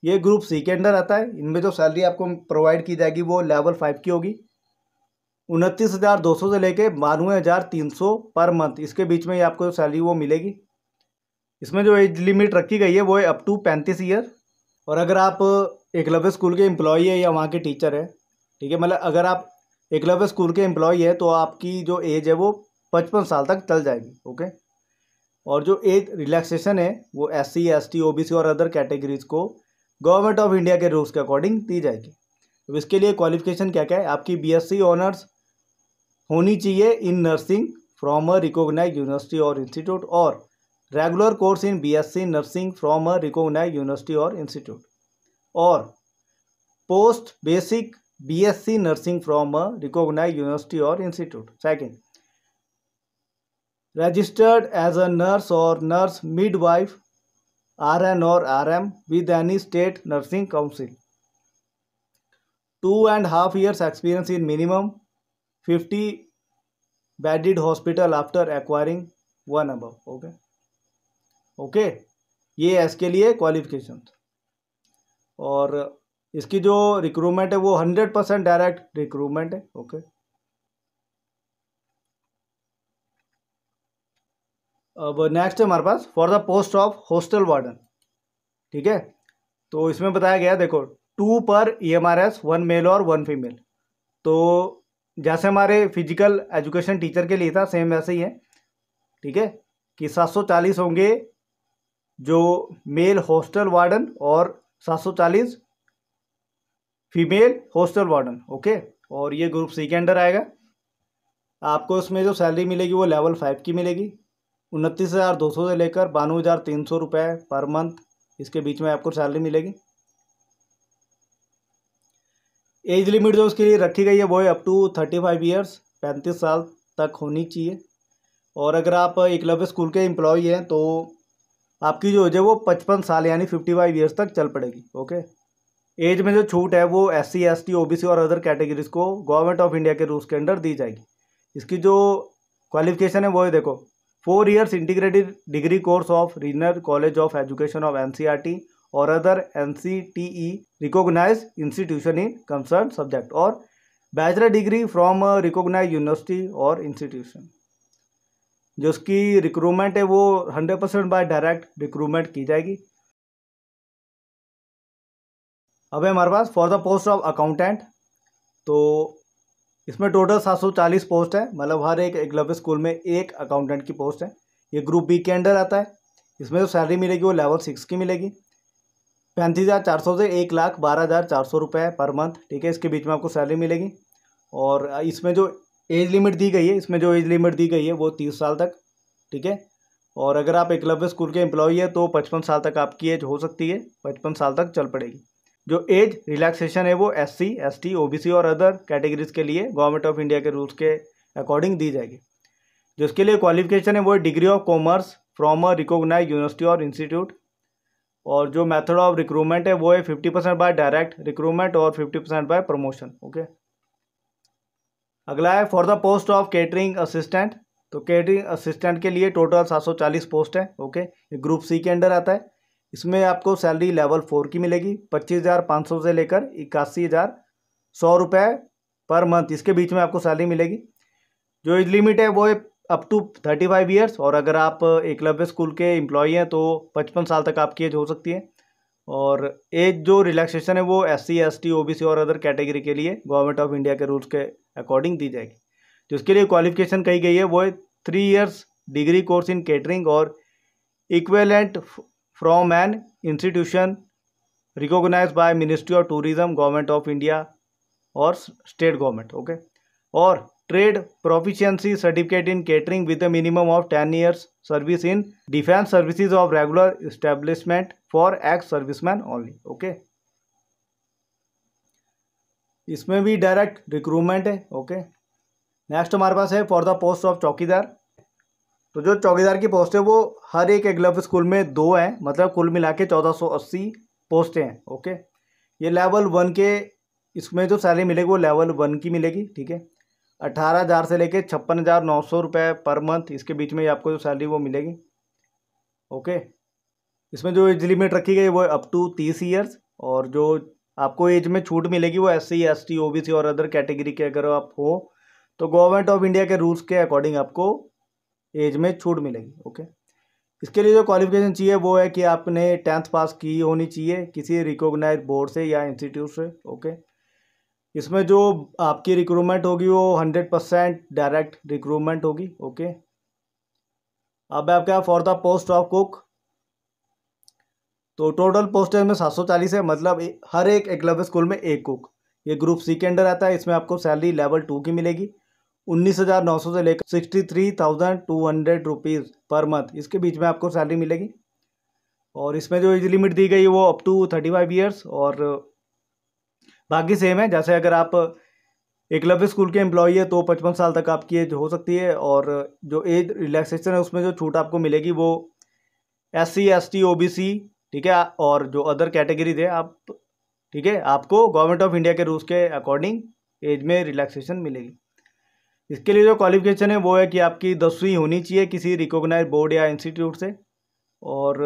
ये ग्रुप सी के अंडर आता है इनमें जो सैलरी आपको प्रोवाइड की जाएगी वो लेवल फाइव की होगी उनतीस हज़ार दो सौ से लेके बानवे हज़ार तीन सौ पर मंथ इसके बीच में ही आपको सैलरी वो मिलेगी इसमें जो एज लिमिट रखी गई है वो है अप टू पैंतीस ईयर और अगर आप एकलव्य स्कूल के एम्प्लॉई है या वहाँ के टीचर है ठीक है मतलब अगर आप एकलव्य स्कूल के एम्प्लॉई है तो आपकी जो एज है वो पचपन साल तक चल जाएगी ओके और जो एज रिलैक्सेशन है वो S C S T O B C और अदर कैटेगरीज़ को गवर्नमेंट ऑफ इंडिया के रूल्स के अकॉर्डिंग दी जाएगी तो इसके लिए क्वालिफिकेशन क्या क्या है आपकी बीएससी ऑनर्स होनी चाहिए इन nursing from a recognise university और इंस्टीट्यूट और regular course in BSc nursing from a recognise university और इंस्टीट्यूट और post basic BSc nursing from a recognise university और institute second as a nurse और nurse midwife R N और R M with any state nursing council two and half years experience in minimum fifty bedded hospital after acquiring one अब ओके ओके ये के लिए क्वालिफिकेशन और इसकी जो रिक्रूटमेंट है वो हंड्रेड परसेंट डायरेक्ट रिक्रूटमेंट है ओके okay? अब नेक्स्ट है हमारे पास for the post of hostel warden ठीक है तो इसमें बताया गया देखो two per E M R S one male और वन फीमेल तो जैसे हमारे फिजिकल एजुकेशन टीचर के लिए था सेम वैसे ही है ठीक है कि 740 होंगे जो मेल हॉस्टल वार्डन और 740 फीमेल हॉस्टल वार्डन ओके और ये ग्रुप सी के अंडर आएगा आपको इसमें जो सैलरी मिलेगी वो लेवल फाइव की मिलेगी उनतीस हज़ार दो सौ से लेकर बानवे हज़ार तीन सौ रुपये पर मंथ इसके बीच में आपको सैलरी मिलेगी एज लिमिट जो उसके लिए रखी गई है वो है up to thirty five years पैंतीस साल तक होनी चाहिए और अगर आप एकलव्य स्कूल के एम्प्लॉय हैं तो आपकी जो है वो पचपन साल यानी फिफ्टी फाइव ईयर्स तक चल पड़ेगी ओके एज में जो छूट है वो S C S T O B C और अदर कैटेगरीज को गवर्नमेंट ऑफ इंडिया के रूल्स के अंडर दी जाएगी इसकी जो क्वालिफिकेशन है वो है देखो four years integrated degree course of regional college of education of T और other E recognise institution in concern subject और bachelor degree from recognise university और इंस्टीट्यूशन जो उसकी रिक्रूटमेंट है वो hundred percent by direct recruitment की जाएगी अब है हमारे पास for the post of accountant तो इसमें टोटल 740 पोस्ट है मतलब हर एक एकलव्य स्कूल में एक अकाउंटेंट की पोस्ट है ये ग्रुप बी के अंडर आता है इसमें जो सैलरी मिलेगी वो लेवल सिक्स की मिलेगी पैंतीस हज़ार चार सौ से एक लाख बारह हज़ार चार सौ रुपये पर मंथ ठीक है इसके बीच में आपको सैलरी मिलेगी और इसमें जो एज लिमिट दी गई है इसमें जो एज लिमिट दी गई है वो तीस साल तक ठीक है और अगर आप एकलव्य स्कूल के एम्प्लॉई है तो पचपन साल तक आपकी एज हो सकती है पचपन साल तक चल पड़ेगी जो एज रिलैक्सेशन है वो S C S T O B C और अदर कैटेगरीज के लिए गवर्नमेंट ऑफ इंडिया के रूल्स के अकॉर्डिंग दी जाएगी जो इसके लिए क्वालिफिकेशन है वो degree of commerce from a recognise university और इंस्टीट्यूट और जो मेथड ऑफ रिक्रूटमेंट है वो है fifty percent by direct recruitment और fifty percent by promotion okay अगला है for the post of catering assistant तो केटरिंग असिस्टेंट के लिए टोटल सात सौ चालीस पोस्ट है ओके ग्रुप सी के अंडर आता है इसमें आपको सैलरी लेवल फोर की मिलेगी पच्चीस हज़ार पाँच सौ से लेकर इक्यासी हज़ार सौ रुपये पर मंथ इसके बीच में आपको सैलरी मिलेगी जो एज लिमिट है वो है up to thirty five years और अगर आप एकलव्य स्कूल के एम्प्लॉई हैं तो पचपन साल तक आपकी एज हो सकती है और एज जो रिलैक्सेशन है वो S C S T O B C और अदर कैटेगरी के लिए गवर्नमेंट ऑफ इंडिया के रूल्स के अकॉर्डिंग दी जाएगी तो इसके लिए क्वालिफिकेशन कही गई है वो है three years degree course in catering और equivalent from an institution recognise by ministry of tourism government of India और स्टेट गवर्नमेंट ओके और trade proficiency certificate in catering with minimum of ten years service in defence services of regular establishment for ex service man only okay इसमें भी डायरेक्ट रिक्रूटमेंट है ओके नेक्स्ट हमारे पास है फॉर द पोस्ट ऑफ चौकीदार तो जो चौकीदार की पोस्ट है वो हर एक एग्लव स्कूल में दो हैं मतलब कुल मिला के चौदह सौ अस्सी पोस्टें हैं ओके ये लेवल वन के इसमें जो सैलरी मिलेगी वो लेवल वन की मिलेगी ठीक है अट्ठारह हज़ार से लेके छप्पन हज़ार नौ सौ रुपये पर मंथ इसके बीच में ये आपको जो सैलरी वो मिलेगी ओके इसमें जो एज लिमिट रखी गई वो अप टू तीस ईयर्स और जो आपको एज में छूट मिलेगी वो S C S T O B C और अदर कैटेगरी के अगर आप हो तो गवर्नमेंट ऑफ इंडिया के रूल्स के अकॉर्डिंग आपको एज में छूट मिलेगी ओके इसके लिए जो क्वालिफिकेशन चाहिए वो है कि आपने टेंथ पास की होनी चाहिए किसी रिकोगनाइज बोर्ड से या इंस्टीट्यूट से ओके इसमें जो आपकी रिक्रूटमेंट होगी वो हंड्रेड परसेंट डायरेक्ट रिक्रूटमेंट होगी ओके अब यहाँ for the post of cook तो टोटल पोस्ट में सात सौ चालीस है मतलब हर एक एकलव्य स्कूल में एक कुक ये ग्रुप सी के अंडर आता है इसमें आपको सैलरी लेवल टू की मिलेगी उन्नीस हज़ार नौ सौ से लेकर sixty three thousand two hundred rupees per month इसके बीच में आपको सैलरी मिलेगी और इसमें जो एज लिमिट दी गई है वो up to thirty five years और बाकी सेम है जैसे अगर आप एकलव्य स्कूल के एम्प्लॉई है तो पचपन साल तक आपकी एज हो सकती है और जो एज रिलैक्सेशन है उसमें जो छूट आपको मिलेगी वो S C S T O B C ठीक है और जो अदर कैटेगरीज है आप ठीक है आपको गवर्नमेंट ऑफ इंडिया के रूल्स के अकॉर्डिंग एज में रिलैक्सेशन मिलेगी इसके लिए जो क्वालिफिकेशन है वो है कि आपकी दसवीं होनी चाहिए किसी रिकोगनाइज बोर्ड या इंस्टीट्यूट से और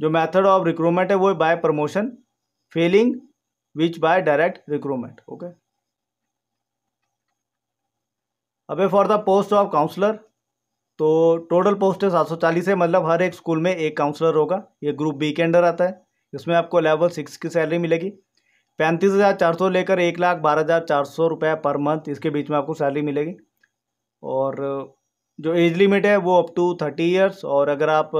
जो मेथड ऑफ रिक्रूटमेंट है वो है by promotion failing which by direct recruitment okay अबे for the post of counsellor तो टोटल पोस्ट है सात सौ चालीस है मतलब हर एक स्कूल में एक काउंसलर होगा ये ग्रुप बी के अंडर आता है इसमें आपको लेवल सिक्स की सैलरी मिलेगी पैंतीस हज़ार चार सौ लेकर एक लाख बारह हज़ार चार सौ रुपये पर मंथ इसके बीच में आपको सैलरी मिलेगी और जो एज लिमिट है वो अप टू थर्टी ईयर्स और अगर आप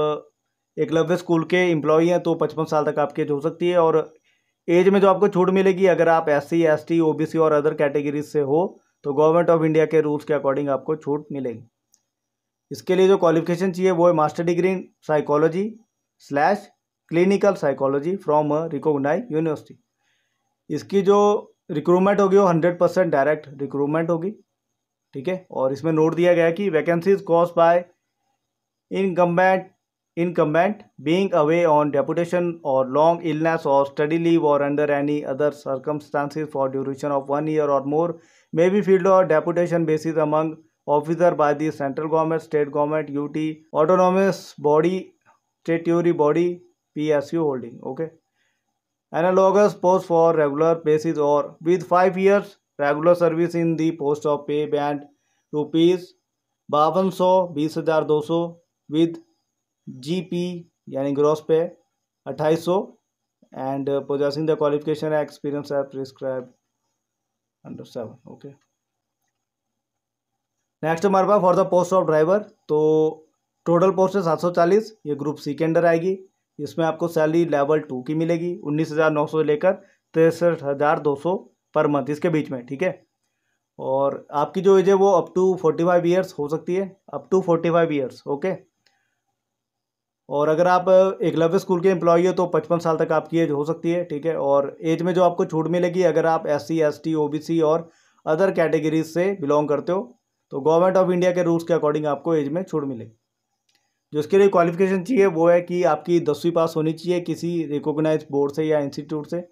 एकलव्य स्कूल के एम्प्लॉई हैं तो पचपन साल तक आपकी एज हो सकती है और एज में जो आपको छूट मिलेगी अगर आप S C S T O B C और अदर कैटेगरीज से हो तो गवर्नमेंट ऑफ इंडिया के रूल्स के अकॉर्डिंग आपको छूट मिलेगी इसके लिए जो क्वालिफिकेशन चाहिए वो है master degree in psychology slash clinical psychology from a recognise university इसकी जो रिक्रूटमेंट होगी वो हंड्रेड परसेंट डायरेक्ट रिक्रूटमेंट होगी ठीक है और इसमें नोट दिया गया कि vacancies cause by incumbent incumbent being away on deputation और लॉन्ग इलनेस और स्टडी लीव और under any other circumstances for duration of one year और मोर मे बी फील्ड और deputation basis among officer by the central government state government UT autonomous body statutory body P S U holding okay Analogous post for regular basis और with five years regular service in the post of पे बैंड रुपीज बावन सौ बीस हज़ार दो सौ विद जी पी यानी ग्रॉस पे अट्ठाईस सौ and possessing the qualification experience है prescribe under seven okay next हमारे पास for the post of driver तो टोटल पोस्ट है सात सौ चालीस ये ग्रुप सी के अंडर आएगी इसमें आपको सैलरी लेवल टू की मिलेगी उन्नीस हज़ार नौ सौ लेकर तिरसठ हज़ार दो सौ पर मंथ इसके बीच में ठीक है और आपकी जो एज है वो up to forty five years हो सकती है up to forty five years okay और अगर आप एकलव्य स्कूल के एम्प्लॉई हो तो पचपन साल तक आपकी एज हो सकती है ठीक है और एज में जो आपको छूट मिलेगी अगर आप S C S T O B C और अदर कैटेगरीज से बिलोंग करते हो तो गवर्नमेंट ऑफ इंडिया के रूल्स के अकॉर्डिंग आपको एज में छूट मिलेगी जो इसके लिए क्वालिफिकेशन चाहिए वो है कि आपकी दसवीं पास होनी चाहिए किसी रिकोगनाइज बोर्ड से या इंस्टीट्यूट से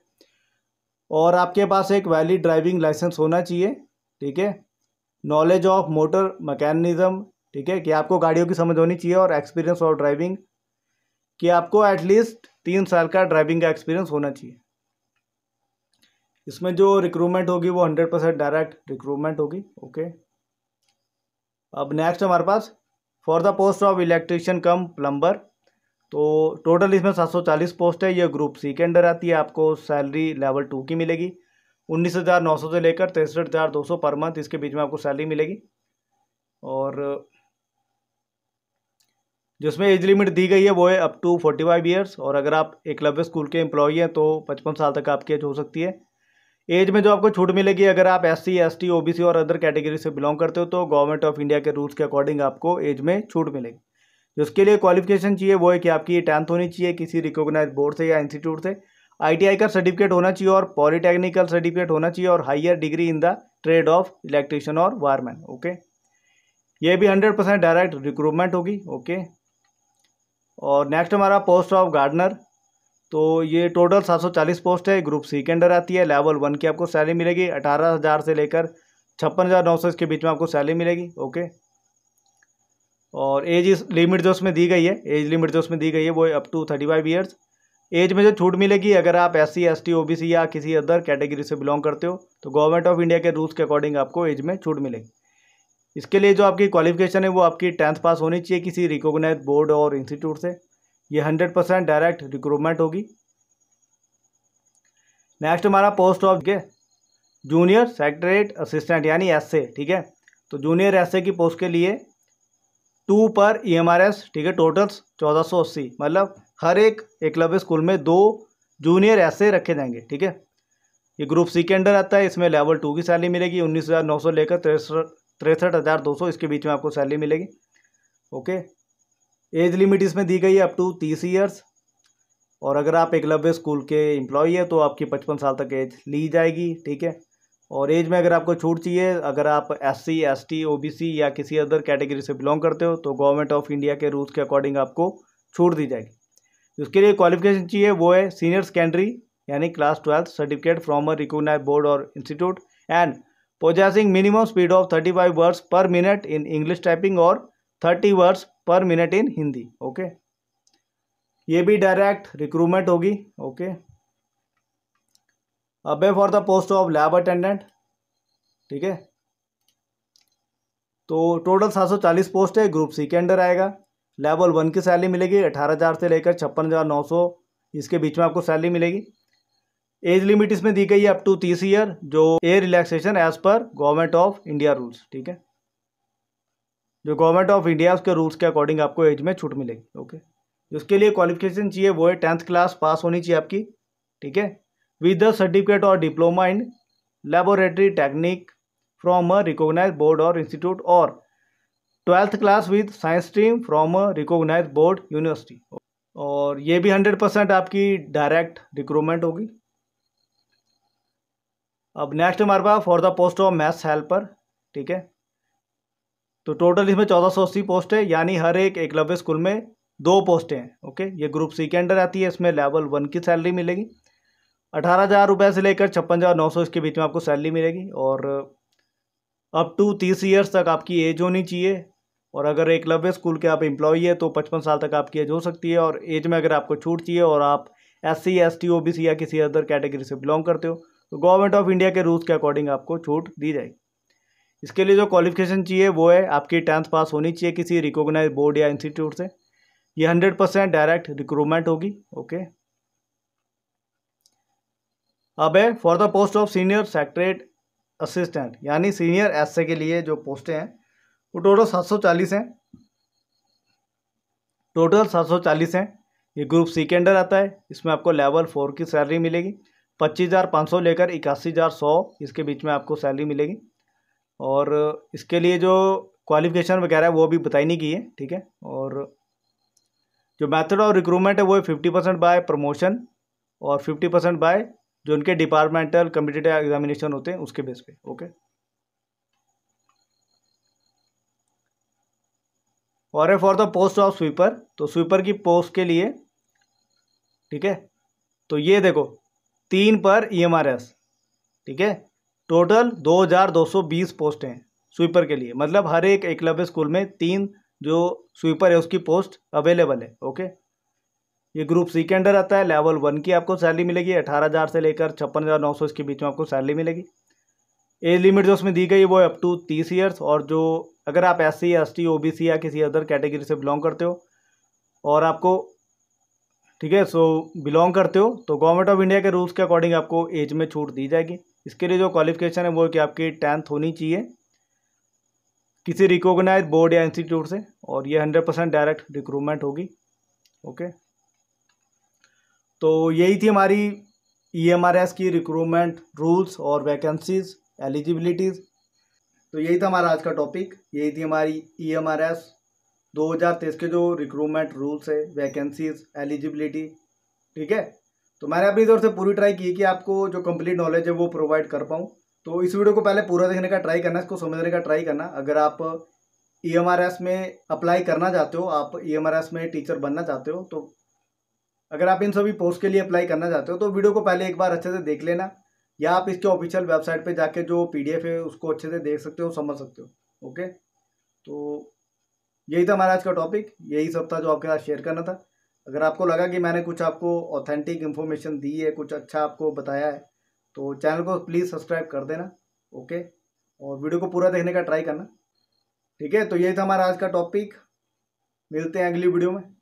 और आपके पास एक वैलिड ड्राइविंग लाइसेंस होना चाहिए ठीक है नॉलेज ऑफ मोटर मैकेनिज्म ठीक है कि आपको गाड़ियों की समझ होनी चाहिए और एक्सपीरियंस ऑफ ड्राइविंग कि आपको एटलीस्ट तीन साल का ड्राइविंग का एक्सपीरियंस होना चाहिए इसमें जो रिक्रूटमेंट होगी वो हंड्रेड परसेंट डायरेक्ट रिक्रूटमेंट होगी ओके अब नेक्स्ट हमारे पास for the post of electrician cum plumber तो टोटल इसमें 740 पोस्ट है ये ग्रुप सी के अंडर आती है आपको सैलरी लेवल टू की मिलेगी उन्नीस हज़ार नौ सौ से लेकर तिरसठ हज़ार दो सौ पर मंथ इसके बीच में आपको सैलरी मिलेगी और जिसमें एज लिमिट दी गई है वो है up to forty five years और अगर आप एकलव्य स्कूल के एम्प्लॉई हैं तो पचपन साल तक आपकी एज हो सकती है एज में जो आपको छूट मिलेगी अगर आप S C S T O B C और अदर कैटेगरी से बिलोंग करते हो तो गवर्नमेंट ऑफ इंडिया के रूल्स के अकॉर्डिंग आपको एज में छूट मिलेगी जिसके लिए क्वालिफिकेशन चाहिए वो है कि आपकी टेंथ होनी चाहिए किसी रिकॉग्नाइज बोर्ड से या इंस्टीट्यूट से आईटीआई का सर्टिफिकेट होना चाहिए और पॉलिटेक्निकल सर्टिफिकेट होना चाहिए और higher degree in the trade of electrician और वायरमैन ओके ये भी हंड्रेड परसेंट डायरेक्ट रिक्रूटमेंट होगी ओके और नेक्स्ट हमारा पोस्ट ऑफ गार्डनर तो ये टोटल 740 पोस्ट है ग्रुप सी के अंडर आती है लेवल वन की आपको सैलरी मिलेगी अठारह हज़ार से लेकर छप्पन हज़ार नौ सौ इसके बीच में आपको सैलरी मिलेगी ओके और एज इस लिमिट जो उसमें दी गई है एज लिमिट जो उसमें दी गई है वो up to thirty five years age में जो छूट मिलेगी अगर आप S C S T O B C या किसी अदर कैटेगरी से बिलोंग करते हो तो गवर्नमेंट ऑफ इंडिया के रूल्स के अकॉर्डिंग आपको एज में छूट मिलेगी इसके लिए जो आपकी क्वालिफिकेशन है वो आपकी टेंथ पास होनी चाहिए किसी रिकोगनाइज बोर्ड और इंस्टीट्यूट से ये हंड्रेड परसेंट डायरेक्ट रिक्रूटमेंट होगी नेक्स्ट हमारा पोस्ट ऑफ के जूनियर सेक्रेटरेट असिस्टेंट यानी एस ठीक है तो जूनियर एस की पोस्ट के लिए to per E M R S ठीक है टोटल्स चौदह सौ अस्सी मतलब हर एक एकलव्य स्कूल में दो जूनियर एस रखे जाएंगे ठीक है ये ग्रुप सी के अंडर आता है इसमें लेवल टू की सैलरी मिलेगी उन्नीस हज़ार नौ सौ लेकर तिरसठ तिरसठ हज़ार दो सौ इसके बीच में आपको सैलरी मिलेगी ओके एज लिमिट इसमें दी गई है अप टू तीस ईयर्स और अगर आप एकलव्य स्कूल के एम्प्लॉई है तो आपकी पचपन साल तक एज ली जाएगी ठीक है और एज में अगर आपको छूट चाहिए अगर आप S C S T O B C या किसी अदर कैटेगरी से बिलोंग करते हो तो गवर्नमेंट ऑफ इंडिया के रूल्स के अकॉर्डिंग आपको छूट दी जाएगी उसके लिए क्वालिफिकेशन चाहिए वो है सीनियर सेकेंडरी यानी class twelfth certificate from a recognise board और institute and possessing minimum speed of thirty five words per minute in English typing और thirty words per minute in Hindi okay ये भी डायरेक्ट रिक्रूटमेंट होगी ओके अबे for the post of lab attendant ठीक है तो टोटल सात सौ चालीस पोस्ट है ग्रुप सी के अंडर आएगा लेवल वन की सैलरी मिलेगी अठारह हज़ार से लेकर छप्पन हज़ार नौ सौ इसके बीच में आपको सैलरी मिलेगी एज लिमिट इसमें दी गई है अप टू तीस ईयर जो ए रिलैक्सेशन एज पर गवर्नमेंट ऑफ इंडिया रूल्स ठीक है जो गवर्नमेंट ऑफ इंडिया उसके रूल्स के अकॉर्डिंग आपको एज में छूट मिलेगी ओके उसके लिए क्वालिफिकेशन चाहिए वो है टेंथ क्लास पास होनी चाहिए आपकी ठीक है विद द सर्टिफिकेट और diploma in laboratory technique from a recognise board और इंस्टीट्यूट और twelfth class with science stream from a recognise board university और ये भी हंड्रेड परसेंट आपकी डायरेक्ट रिक्रूटमेंट होगी अब नेक्स्ट हमारे पास for the post of maths helper ठीक है तो टोटल इसमें चौदह सौ अस्सी पोस्ट है यानी हर एक एकलव्य स्कूल में दो पोस्टें हैं ओके ये ग्रुप सी के अंडर आती है इसमें लेवल वन की सैलरी मिलेगी अठारह हज़ार रुपये से लेकर छप्पन हज़ार नौ सौ इसके बीच में आपको सैलरी मिलेगी और अप टू तीस ईयर्स तक आपकी एज होनी चाहिए और अगर एकलव्य स्कूल के आप एम्प्लॉई है तो पचपन साल तक आपकी एज हो सकती है और एज में अगर आपको छूट चाहिए और आप S C S T O B C या किसी अदर कैटेगरी से बिलोंग करते हो तो गवर्नमेंट ऑफ इंडिया के रूल्स के अकॉर्डिंग आपको छूट दी जाएगी इसके लिए जो क्वालिफिकेशन चाहिए वो है आपकी टेंथ पास होनी चाहिए किसी रिकोगनाइज बोर्ड या इंस्टीट्यूट से ये हंड्रेड परसेंट डायरेक्ट रिक्रूटमेंट होगी ओके अब है for the post of senior secretariat assistant यानी सीनियर एस के लिए जो पोस्टें हैं वो टोटल सात सौ चालीस हैं टोटल सात सौ चालीस हैं ये ग्रुप सी के अंडर आता है इसमें आपको लेवल फोर की सैलरी मिलेगी पच्चीस हज़ार पाँच सौ लेकर इक्यासी हज़ार सौ इसके बीच में आपको सैलरी मिलेगी और इसके लिए जो क्वालिफिकेशन वगैरह है वो भी बताई नहीं की है ठीक है और जो मेथड ऑफ रिक्रूटमेंट है वो फिफ्टी परसेंट बाय प्रमोशन और फिफ्टी परसेंट बाय जो उनके डिपार्टमेंटल कम्पिटेटिव एग्जामिनेशन होते हैं उसके बेस पे ओके और है for the post of sweeper तो स्वीपर की पोस्ट के लिए ठीक है तो ये देखो तीन पर ई एम आर एस ठीक है टोटल 2220 पोस्ट हैं स्वीपर के लिए मतलब हर एक एकलव्य स्कूल में तीन जो स्वीपर है उसकी पोस्ट अवेलेबल है ओके ये ग्रुप सी के अंडर आता है लेवल वन की आपको सैलरी मिलेगी अठारह हज़ार से लेकर छप्पन हज़ार नौ सौ इसके बीच में आपको सैलरी मिलेगी एज लिमिट जो उसमें दी गई है वो अप टू तीस ईयर्स और जो अगर आप S C S T O B C या किसी अदर कैटेगरी से बिलोंग करते हो और आपको ठीक है सो बिलोंग करते हो तो गवर्नमेंट ऑफ इंडिया के रूल्स के अकॉर्डिंग आपको एज में छूट दी जाएगी इसके लिए जो क्वालिफिकेशन है वो कि आपकी टेंथ होनी चाहिए किसी रिकोगनाइज बोर्ड या इंस्टीट्यूट से और ये हंड्रेड परसेंट डायरेक्ट रिक्रूटमेंट होगी ओके तो यही थी हमारी ई एम आर एस की रिक्रूटमेंट रूल्स और वैकेंसीज एलिजिबिलिटीज़ तो यही था हमारा आज का टॉपिक यही थी हमारी ई एम आर एस 2023 के जो रिक्रूटमेंट रूल्स है वैकेंसीज एलिजिबिलिटी ठीक है तो मैंने अपनी तरफ से पूरी ट्राई की कि आपको जो कंप्लीट नॉलेज है वो प्रोवाइड कर पाऊँ तो इस वीडियो को पहले पूरा देखने का ट्राई करना इसको समझने का ट्राई करना अगर आप ई e में अप्लाई करना चाहते हो आप ई e में टीचर बनना चाहते हो तो अगर आप इन सभी पोस्ट के लिए अप्लाई करना चाहते हो तो वीडियो को पहले एक बार अच्छे से देख लेना या आप इसके ऑफिशियल वेबसाइट पे जाके जो पीडीएफ है उसको अच्छे से देख सकते हो समझ सकते हो ओके तो यही था हमारा आज का टॉपिक यही सब था जो आपके साथ शेयर करना था अगर आपको लगा कि मैंने कुछ आपको ऑथेंटिक इन्फॉर्मेशन दी है कुछ अच्छा आपको बताया है तो चैनल को प्लीज़ सब्सक्राइब कर देना ओके और वीडियो को पूरा देखने का ट्राई करना ठीक है तो यही था हमारा आज का टॉपिक मिलते हैं अगली वीडियो में